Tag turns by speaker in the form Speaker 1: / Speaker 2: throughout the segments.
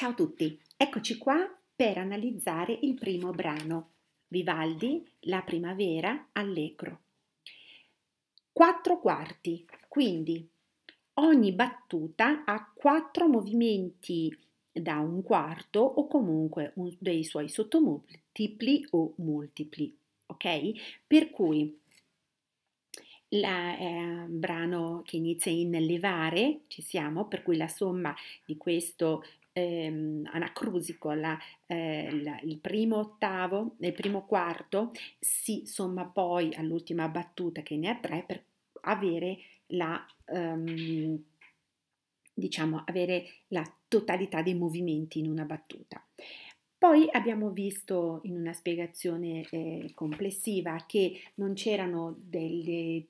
Speaker 1: Ciao a tutti, eccoci qua per analizzare il primo brano, Vivaldi, La primavera, allegro. Quattro quarti, quindi ogni battuta ha quattro movimenti da un quarto o comunque un, dei suoi sottomultipli o multipli, ok? Per cui il eh, brano che inizia in levare, ci siamo, per cui la somma di questo ehm, anacrusico, la, eh, la, il primo ottavo, il primo quarto si somma poi all'ultima battuta che ne ha tre per avere la, ehm, diciamo, avere la totalità dei movimenti in una battuta. Poi abbiamo visto in una spiegazione eh, complessiva che non c'erano delle,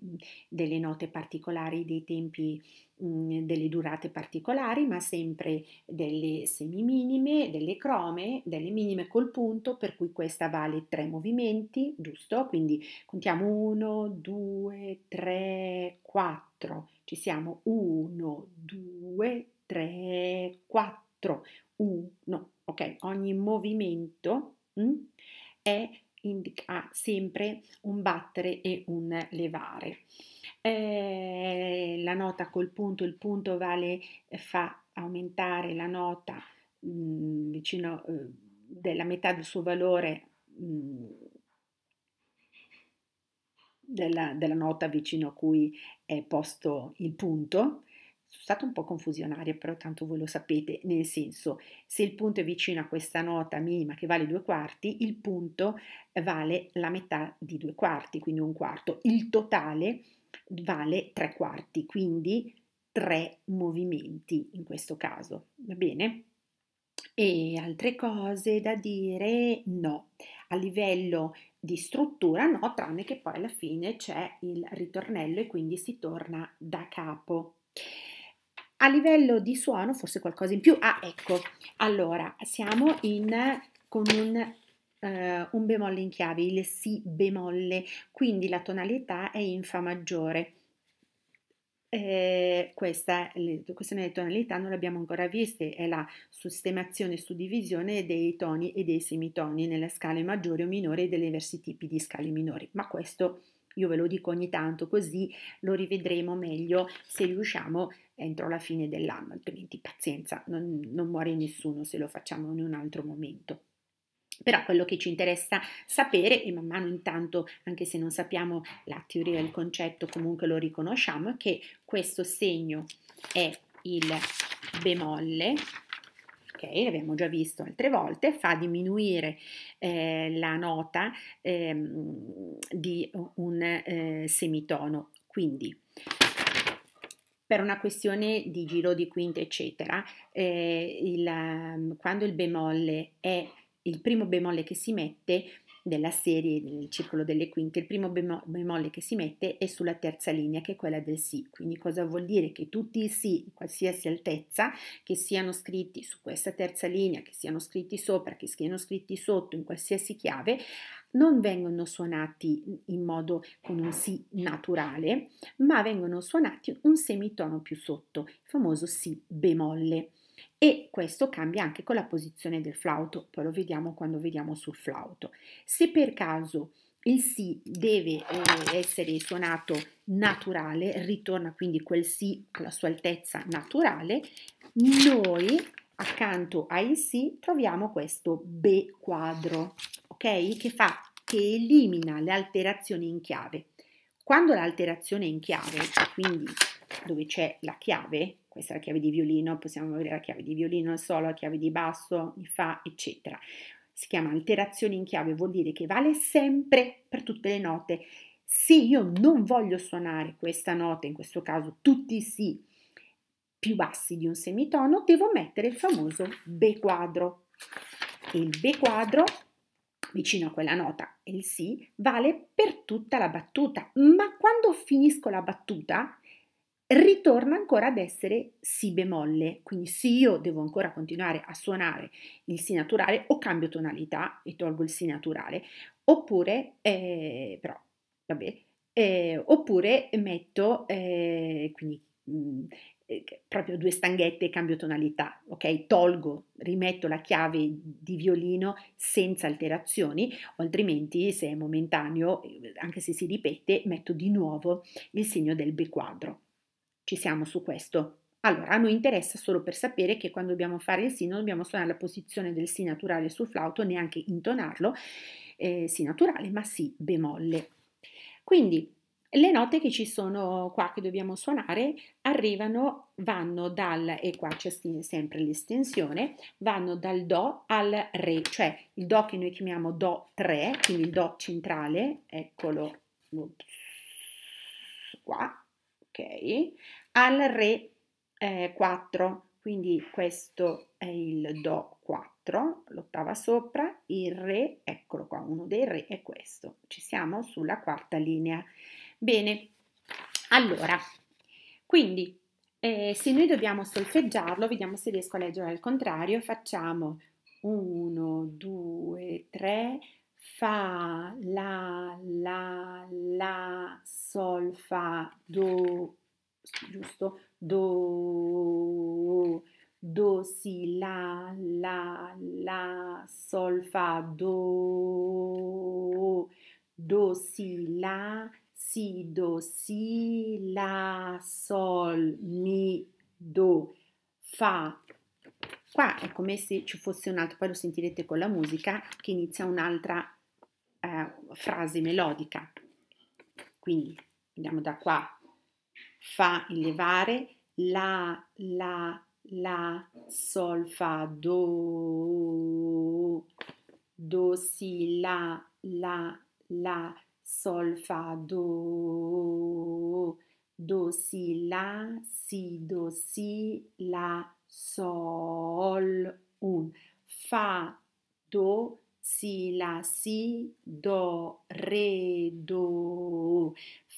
Speaker 1: delle note particolari, dei tempi mm, delle durate particolari, ma sempre delle semiminime, delle crome, delle minime col punto, per cui questa vale tre movimenti, giusto? Quindi contiamo 1, 2, 3, 4, ci siamo 1, 2, 3, 4. 4, 1, ok? Ogni movimento mh, mm, è indica sempre un battere e un levare. Eh, la nota col punto, il punto vale, eh, fa aumentare la nota mh, mm, vicino eh, della metà del suo valore mh, mm, della, della, nota vicino a cui è posto il punto sono stata un po' confusionaria, però tanto voi lo sapete, nel senso, se il punto è vicino a questa nota minima che vale due quarti, il punto vale la metà di due quarti, quindi un quarto. Il totale vale tre quarti, quindi tre movimenti in questo caso, va bene? E altre cose da dire? No, a livello di struttura no, tranne che poi alla fine c'è il ritornello e quindi si torna da capo. A livello di suono forse qualcosa in più. Ah, ecco, allora siamo in, con un Uh, un bemolle in chiave, il si bemolle, quindi la tonalità è in fa maggiore. Eh, questa, le questioni delle tonalità non le abbiamo ancora viste, è la sistemazione e suddivisione dei toni e dei semitoni nelle scale maggiori o minori e dei diversi tipi di scale minori, ma questo è io ve lo dico ogni tanto così lo rivedremo meglio se riusciamo entro la fine dell'anno, altrimenti pazienza, non, non muore nessuno se lo facciamo in un altro momento. Però quello che ci interessa sapere, e man mano intanto, anche se non sappiamo la teoria e il concetto, comunque lo riconosciamo, è che questo segno è il bemolle ok, l'abbiamo già visto altre volte, fa diminuire eh, la nota eh, di un eh, semitono. Quindi per una questione di giro di quinte, eccetera, eh, il, ehm, quando il bemolle è il primo bemolle che si mette, della serie del circolo delle quinte, il primo bemolle che si mette è sulla terza linea che è quella del sì, quindi cosa vuol dire? Che tutti i sì in qualsiasi altezza che siano scritti su questa terza linea, che siano scritti sopra, che siano scritti sotto, in qualsiasi chiave, non vengono suonati in modo con un sì naturale, ma vengono suonati un semitono più sotto, il famoso sì bemolle e questo cambia anche con la posizione del flauto, poi lo vediamo quando vediamo sul flauto. Se per caso il sì deve eh, essere suonato naturale, ritorna quindi quel sì alla sua altezza naturale, noi accanto al sì troviamo questo B quadro, ok? Che, fa, che elimina le alterazioni in chiave. Quando l'alterazione è in chiave, quindi dove c'è la chiave, questa è la chiave di violino, possiamo avere la chiave di violino, il solo, la chiave di basso, il fa, eccetera. Si chiama alterazione in chiave, vuol dire che vale sempre per tutte le note. Se io non voglio suonare questa nota, in questo caso tutti i sì più bassi di un semitono, devo mettere il famoso B quadro. Il B quadro vicino a quella nota il sì, vale per tutta la battuta, ma quando finisco la battuta ritorna ancora ad essere si bemolle, quindi se io devo ancora continuare a suonare il si naturale o cambio tonalità e tolgo il si naturale, oppure, eh, però, vabbè, eh, oppure metto, eh, quindi mh, mm, eh, proprio due stanghette e cambio tonalità, ok? Tolgo, rimetto la chiave di violino senza alterazioni, o altrimenti se è momentaneo, eh, anche se si ripete, metto di nuovo il segno del B quadro. Ci siamo su questo. Allora, a noi interessa solo per sapere che quando dobbiamo fare il Si non dobbiamo suonare la posizione del Si naturale sul flauto, neanche intonarlo eh, Si naturale, ma Si bemolle. Quindi le note che ci sono qua, che dobbiamo suonare, arrivano, vanno dal, e qua c'è sempre l'estensione, vanno dal Do al Re, cioè il Do che noi chiamiamo Do 3, quindi il Do centrale, eccolo qua, ok, al Re eh, 4, quindi questo è il Do 4, l'ottava sopra, il Re, eccolo qua, uno dei Re è questo, ci siamo sulla quarta linea. Bene, allora, quindi eh, se noi dobbiamo solfeggiarlo, vediamo se riesco a leggere al contrario, facciamo 1, 2, 3, fa, la, la, la, sol, fa, do, giusto? Do, do, si, la, la, la, sol, fa, do, do, si, la, si, do, si, la, sol, mi, do, fa. Qua è come se ci fosse un altro, poi lo sentirete con la musica, che inizia un'altra eh, frase melodica. Quindi andiamo da qua fa il levare, la, la, la, sol, fa, do, do, si, la, la, la, sol, fa, do, do, si, la, si, do, si, la, sol, un, fa, do, si, la, si, do, re, do,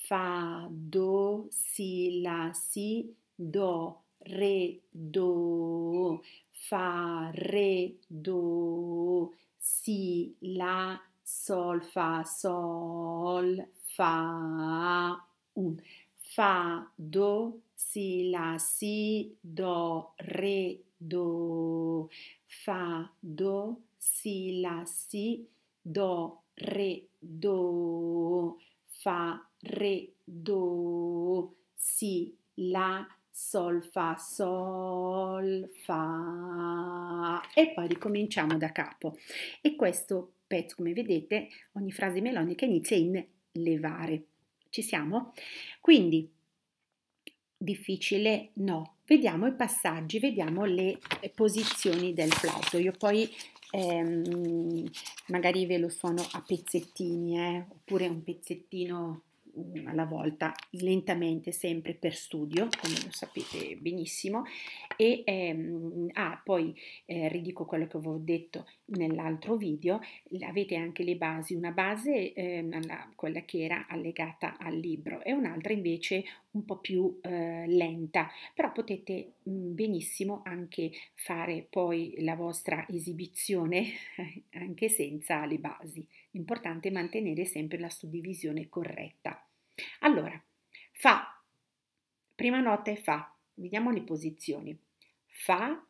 Speaker 1: fa, do, si, la, si, do, re, do, fa, re, do, si, la, sol, fa, sol, fa, un, fa, do, si, la, si, do, re, do, fa, do, si, la, si, do, re, do, fa, re, do, si, la, sol, fa, sol, fa e poi ricominciamo da capo. E questo pezzo, come vedete, ogni frase melodica inizia in levare. Ci siamo? Quindi difficile no. Vediamo i passaggi, vediamo le eh, posizioni del flauto. Io poi ehm, magari ve lo suono a pezzettini, eh, oppure un pezzettino una alla volta, lentamente, sempre per studio, come lo sapete benissimo, e ehm, ah, poi eh, ridico quello che avevo detto nell'altro video, avete anche le basi, una base ehm, alla, quella che era allegata al libro e un'altra invece un po' più eh, lenta, però potete mh, mm, benissimo anche fare poi la vostra esibizione anche senza le basi importante mantenere sempre la suddivisione corretta. Allora, fa. Prima nota è fa. Vediamo le posizioni. Fa,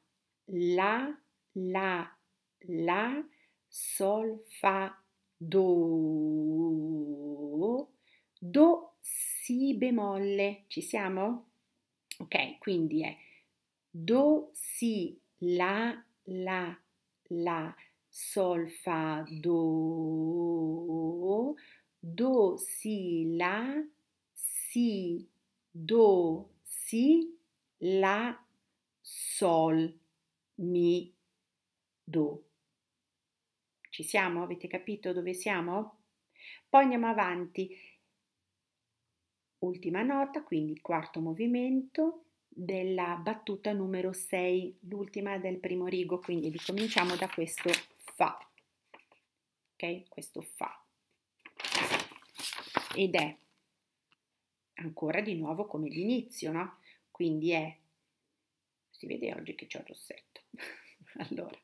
Speaker 1: la, la, la, sol, fa, do, do, si bemolle. Ci siamo? Ok, quindi è do, si, la, la, la sol, fa, do, do, si, la, si, do, si, la, sol, mi, do. Ci siamo? Avete capito dove siamo? Poi andiamo avanti. Ultima nota, quindi quarto movimento della battuta numero 6, l'ultima del primo rigo, quindi ricominciamo da questo fa. Ok? Questo fa. Ed è ancora di nuovo come l'inizio, no? Quindi è si vede oggi che c'è il rossetto. allora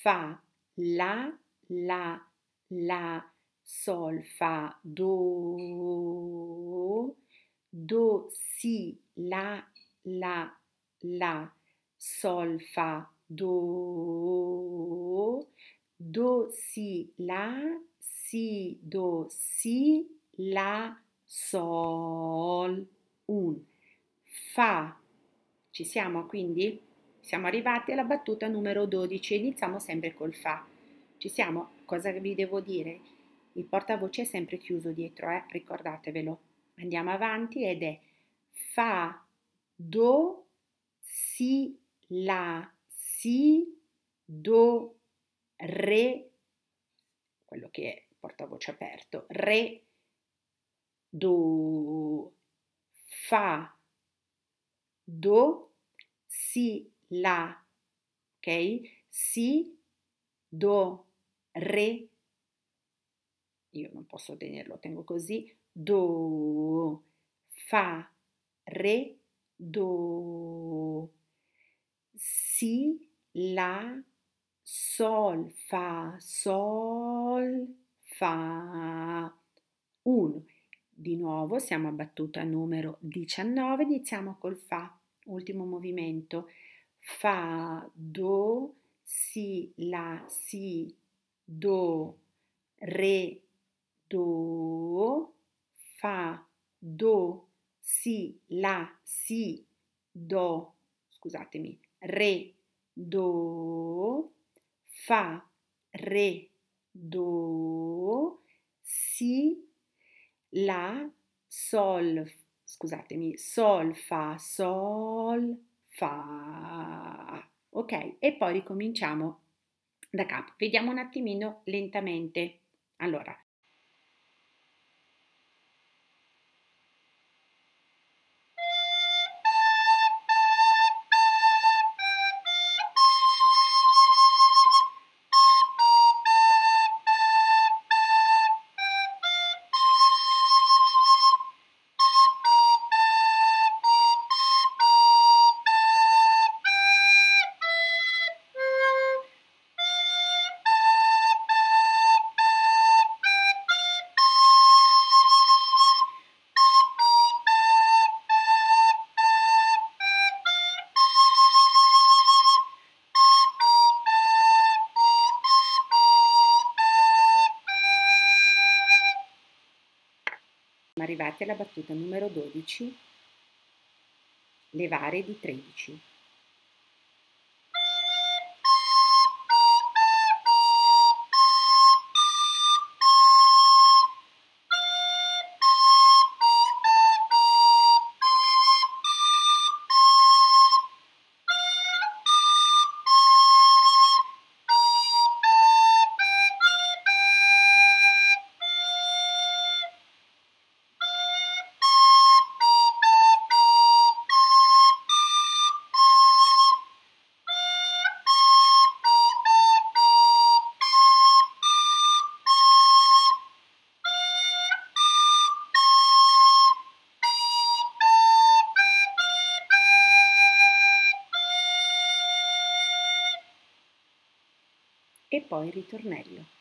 Speaker 1: fa la la la sol fa do do si la la la sol fa do, do si la, si do si la sol, un fa. Ci siamo quindi? Siamo arrivati alla battuta numero 12, e iniziamo sempre col fa. Ci siamo? Cosa vi devo dire? Il portavoce è sempre chiuso dietro, eh? ricordatevelo. Andiamo avanti ed è fa, do, si, la, si, do, re, quello che è portavoce aperto, re, do, fa, do, si, la, ok? Si, do, re, io non posso tenerlo, tengo così, do, fa, re, do, si, la, Sol, Fa, Sol, Fa. 1. Di nuovo siamo a battuta numero 19, iniziamo col Fa, ultimo movimento. Fa, Do, Si, La, Si, Do, Re, Do, Fa, Do, Si, La, Si, Do, scusatemi, Re, do, fa, re, do, si, la, sol, scusatemi, sol, fa, sol, fa. Ok, e poi ricominciamo da capo. Vediamo un attimino lentamente. Allora, arrivati alla battuta numero 12, le varie di 13. poi il ritornello.